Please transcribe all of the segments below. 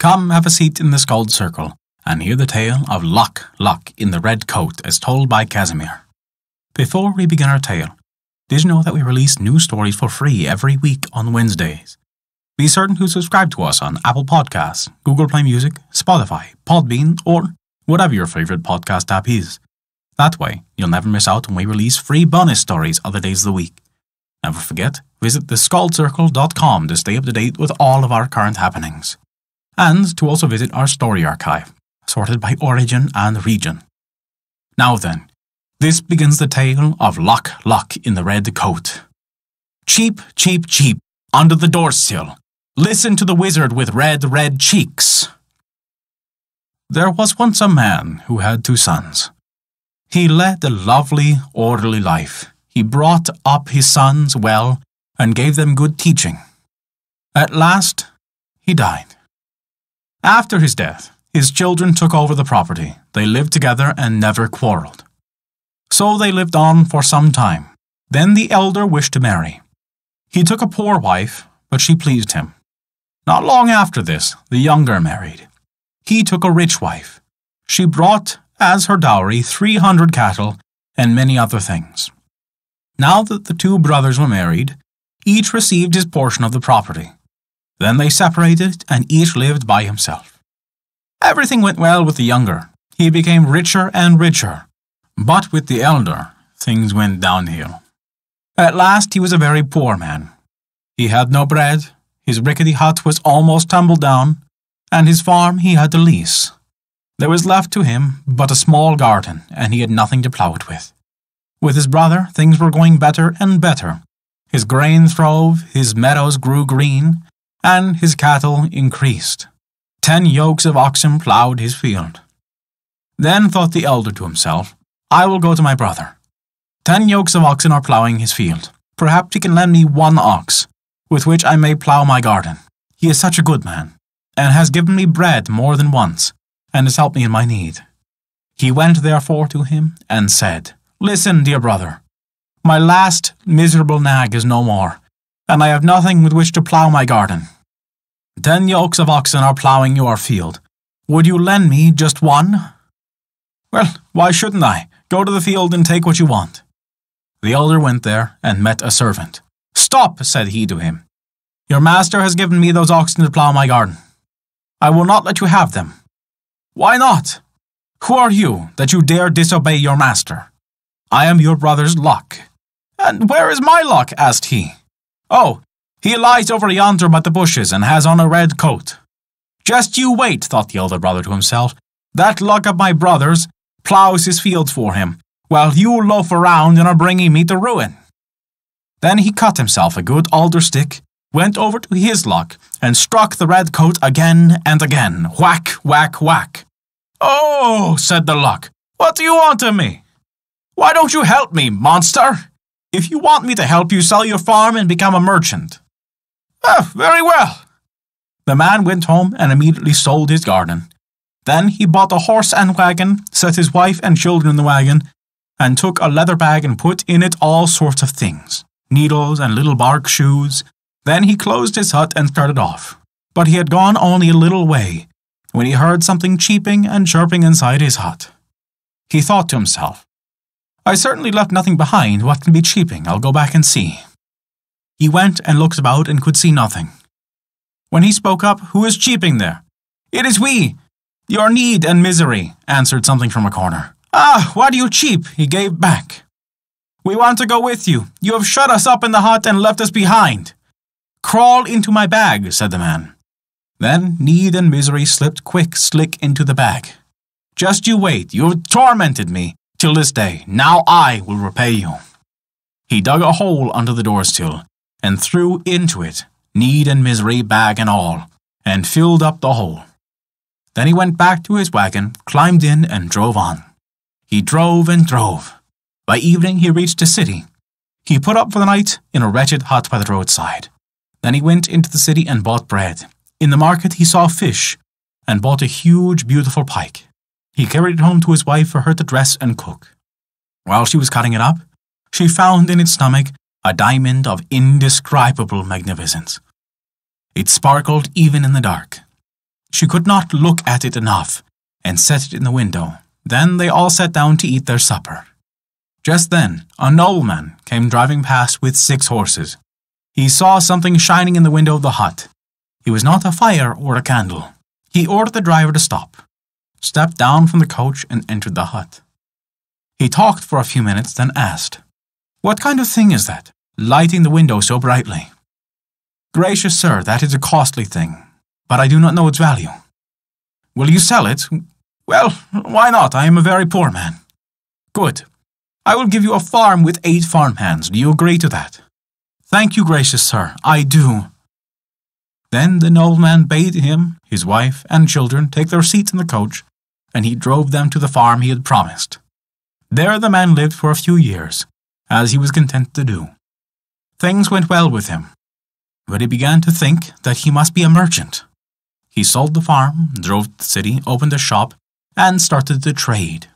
Come, have a seat in the Scald Circle, and hear the tale of Lock Lock in the Red Coat as told by Casimir. Before we begin our tale, did you know that we release new stories for free every week on Wednesdays? Be certain to subscribe to us on Apple Podcasts, Google Play Music, Spotify, Podbean, or whatever your favorite podcast app is. That way, you'll never miss out when we release free bonus stories other days of the week. Never forget, visit thescaldcircle.com to stay up to date with all of our current happenings and to also visit our story archive, sorted by origin and region. Now then, this begins the tale of Lock Lock in the Red Coat. Cheep, cheep, cheep, under the door sill. Listen to the wizard with red, red cheeks. There was once a man who had two sons. He led a lovely, orderly life. He brought up his sons well and gave them good teaching. At last, he died. After his death, his children took over the property. They lived together and never quarreled. So they lived on for some time. Then the elder wished to marry. He took a poor wife, but she pleased him. Not long after this, the younger married. He took a rich wife. She brought as her dowry 300 cattle and many other things. Now that the two brothers were married, each received his portion of the property. Then they separated and each lived by himself. Everything went well with the younger. He became richer and richer. But with the elder, things went downhill. At last he was a very poor man. He had no bread, his rickety hut was almost tumbled down, and his farm he had to lease. There was left to him but a small garden, and he had nothing to plow it with. With his brother, things were going better and better. His grain throve, his meadows grew green, and his cattle increased. Ten yokes of oxen ploughed his field. Then thought the elder to himself, I will go to my brother. Ten yokes of oxen are ploughing his field. Perhaps he can lend me one ox, with which I may plough my garden. He is such a good man, and has given me bread more than once, and has helped me in my need. He went therefore to him and said, Listen, dear brother, my last miserable nag is no more, and I have nothing with which to plough my garden. Ten yokes of oxen are ploughing your field. Would you lend me just one? Well, why shouldn't I? Go to the field and take what you want. The elder went there and met a servant. Stop, said he to him. Your master has given me those oxen to plough my garden. I will not let you have them. Why not? Who are you that you dare disobey your master? I am your brother's luck. And where is my luck? asked he. Oh, he lies over yonder by the bushes and has on a red coat. Just you wait, thought the elder brother to himself. That luck of my brother's ploughs his fields for him, while you loaf around and are bringing me to ruin. Then he cut himself a good alder stick, went over to his luck, and struck the red coat again and again, whack, whack, whack. Oh, said the luck, what do you want of me? Why don't you help me, monster? If you want me to help you sell your farm and become a merchant, Ah, very well. The man went home and immediately sold his garden. Then he bought a horse and wagon, set his wife and children in the wagon, and took a leather bag and put in it all sorts of things needles and little bark shoes. Then he closed his hut and started off. But he had gone only a little way when he heard something cheeping and chirping inside his hut. He thought to himself, I certainly left nothing behind. What can be cheeping? I'll go back and see. He went and looked about and could see nothing. When he spoke up, Who is cheeping there? It is we! Your need and misery, answered something from a corner. Ah, why do you cheep? He gave back. We want to go with you. You have shut us up in the hut and left us behind. Crawl into my bag, said the man. Then Need and Misery slipped quick, slick into the bag. Just you wait. You have tormented me till this day. Now I will repay you. He dug a hole under the door sill and threw into it, need and misery, bag and all, and filled up the hole. Then he went back to his wagon, climbed in, and drove on. He drove and drove. By evening, he reached a city. He put up for the night in a wretched hut by the roadside. Then he went into the city and bought bread. In the market, he saw fish and bought a huge, beautiful pike. He carried it home to his wife for her to dress and cook. While she was cutting it up, she found in its stomach a diamond of indescribable magnificence. It sparkled even in the dark. She could not look at it enough and set it in the window. Then they all sat down to eat their supper. Just then, a nobleman came driving past with six horses. He saw something shining in the window of the hut. It was not a fire or a candle. He ordered the driver to stop, stepped down from the coach, and entered the hut. He talked for a few minutes, then asked, what kind of thing is that, lighting the window so brightly? Gracious sir, that is a costly thing, but I do not know its value. Will you sell it? Well, why not? I am a very poor man. Good. I will give you a farm with eight farmhands. Do you agree to that? Thank you, gracious sir. I do. Then the nobleman bade him, his wife, and children take their seats in the coach, and he drove them to the farm he had promised. There the man lived for a few years, as he was content to do. Things went well with him, but he began to think that he must be a merchant. He sold the farm, drove to the city, opened a shop, and started to trade.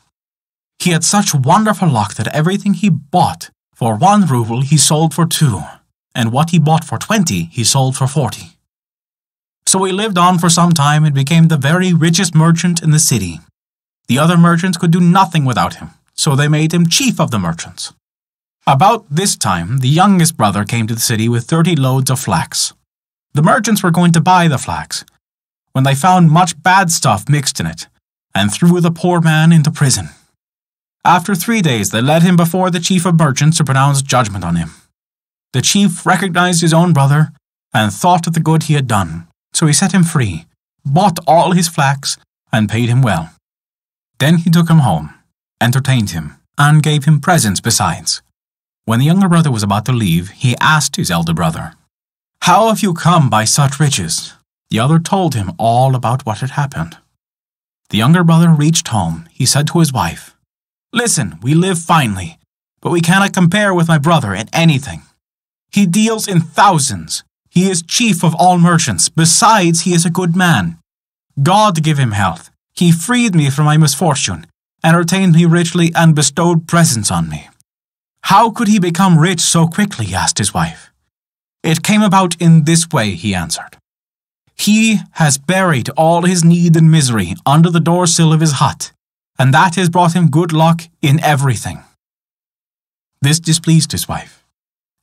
He had such wonderful luck that everything he bought for one ruble he sold for two, and what he bought for twenty he sold for forty. So he lived on for some time and became the very richest merchant in the city. The other merchants could do nothing without him, so they made him chief of the merchants. About this time, the youngest brother came to the city with 30 loads of flax. The merchants were going to buy the flax, when they found much bad stuff mixed in it, and threw the poor man into prison. After three days, they led him before the chief of merchants to pronounce judgment on him. The chief recognized his own brother and thought of the good he had done, so he set him free, bought all his flax, and paid him well. Then he took him home, entertained him, and gave him presents besides. When the younger brother was about to leave, he asked his elder brother, How have you come by such riches? The other told him all about what had happened. The younger brother reached home. He said to his wife, Listen, we live finely, but we cannot compare with my brother in anything. He deals in thousands. He is chief of all merchants. Besides, he is a good man. God give him health. He freed me from my misfortune, entertained me richly, and bestowed presents on me. How could he become rich so quickly? asked his wife. It came about in this way, he answered. He has buried all his need and misery under the door sill of his hut, and that has brought him good luck in everything. This displeased his wife.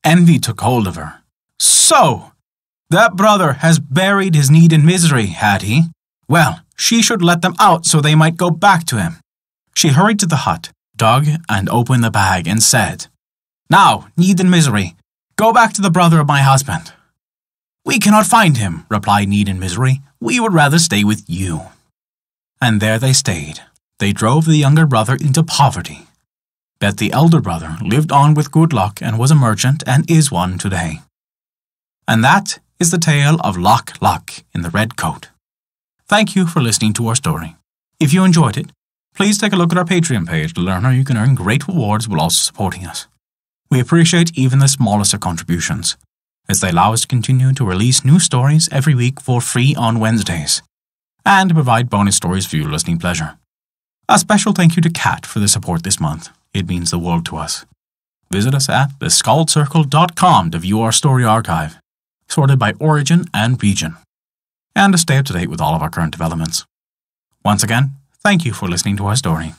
Envy took hold of her. So, that brother has buried his need and misery, had he? Well, she should let them out so they might go back to him. She hurried to the hut, dug, and opened the bag and said, now, need and misery, go back to the brother of my husband. We cannot find him, replied Need and Misery. We would rather stay with you. And there they stayed. They drove the younger brother into poverty. But the elder brother lived on with good luck and was a merchant and is one today. And that is the tale of Lock Lock in the Red Coat. Thank you for listening to our story. If you enjoyed it, please take a look at our Patreon page to learn how you can earn great rewards while also supporting us. We appreciate even the smallest of contributions, as they allow us to continue to release new stories every week for free on Wednesdays, and to provide bonus stories for your listening pleasure. A special thank you to Kat for the support this month. It means the world to us. Visit us at thescaldcircle.com to view our story archive, sorted by origin and region, and to stay up to date with all of our current developments. Once again, thank you for listening to our story.